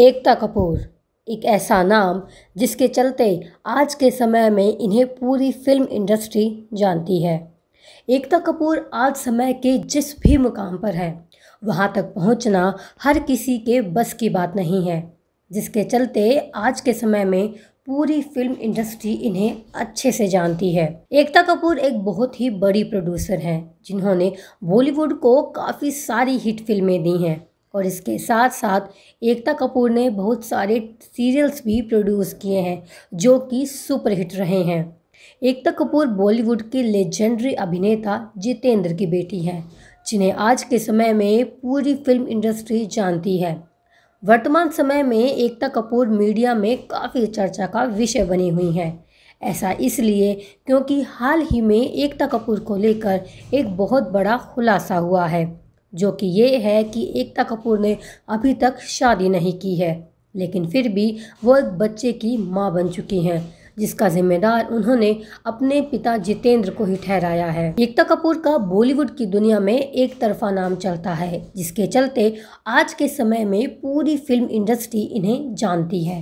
एकता कपूर एक ऐसा नाम जिसके चलते आज के समय में इन्हें पूरी फिल्म इंडस्ट्री जानती है एकता कपूर आज समय के जिस भी मुकाम पर है वहाँ तक पहुँचना हर किसी के बस की बात नहीं है जिसके चलते आज के समय में पूरी फिल्म इंडस्ट्री इन्हें अच्छे से जानती है एकता कपूर एक बहुत ही बड़ी प्रोड्यूसर हैं जिन्होंने बॉलीवुड को काफ़ी सारी हिट फिल्में दी हैं और इसके साथ साथ एकता कपूर ने बहुत सारे सीरियल्स भी प्रोड्यूस किए हैं जो कि सुपरहिट रहे हैं एकता कपूर बॉलीवुड के लेजेंडरी अभिनेता जितेंद्र की बेटी हैं जिन्हें आज के समय में पूरी फिल्म इंडस्ट्री जानती है वर्तमान समय में एकता कपूर मीडिया में काफ़ी चर्चा का विषय बनी हुई हैं ऐसा इसलिए क्योंकि हाल ही में एकता कपूर को लेकर एक बहुत बड़ा खुलासा हुआ है जो कि ये है कि एकता कपूर ने अभी तक शादी नहीं की है लेकिन फिर भी वो एक बच्चे की माँ बन चुकी हैं जिसका जिम्मेदार उन्होंने अपने पिता जितेंद्र को ही ठहराया है एकता कपूर का बॉलीवुड की दुनिया में एक तरफा नाम चलता है जिसके चलते आज के समय में पूरी फिल्म इंडस्ट्री इन्हें जानती है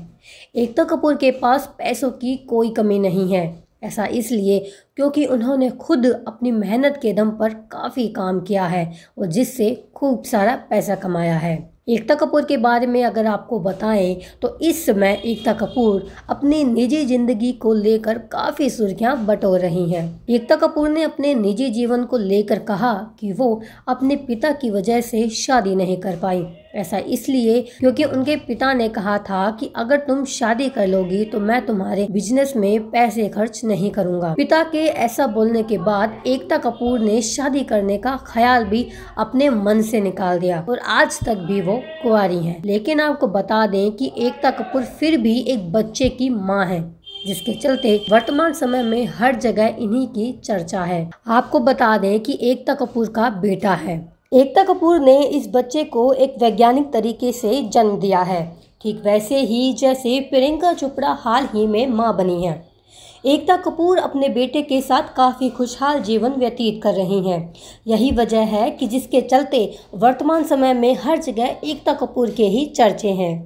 एकता कपूर के पास पैसों की कोई कमी नहीं है ऐसा इसलिए क्योंकि उन्होंने खुद अपनी मेहनत के दम पर काफ़ी काम किया है और जिससे खूब सारा पैसा कमाया है एकता कपूर के बारे में अगर आपको बताएं तो इस समय एकता कपूर अपनी निजी जिंदगी को लेकर काफ़ी सुर्खियां बटोर रही हैं एकता कपूर ने अपने निजी जीवन को लेकर कहा कि वो अपने पिता की वजह से शादी नहीं कर पाई ऐसा इसलिए क्योंकि उनके पिता ने कहा था कि अगर तुम शादी कर लोगी तो मैं तुम्हारे बिजनेस में पैसे खर्च नहीं करूंगा पिता के ऐसा बोलने के बाद एकता कपूर ने शादी करने का ख्याल भी अपने मन से निकाल दिया और आज तक भी वो कुआरी हैं लेकिन आपको बता दें कि एकता कपूर फिर भी एक बच्चे की माँ है जिसके चलते वर्तमान समय में हर जगह इन्हीं की चर्चा है आपको बता दें कि एकता कपूर का बेटा है एकता कपूर ने इस बच्चे को एक वैज्ञानिक तरीके से जन्म दिया है ठीक वैसे ही जैसे प्रियंका चोपड़ा हाल ही में मां बनी हैं एकता कपूर अपने बेटे के साथ काफ़ी खुशहाल जीवन व्यतीत कर रही हैं यही वजह है कि जिसके चलते वर्तमान समय में हर जगह एकता कपूर के ही चर्चे हैं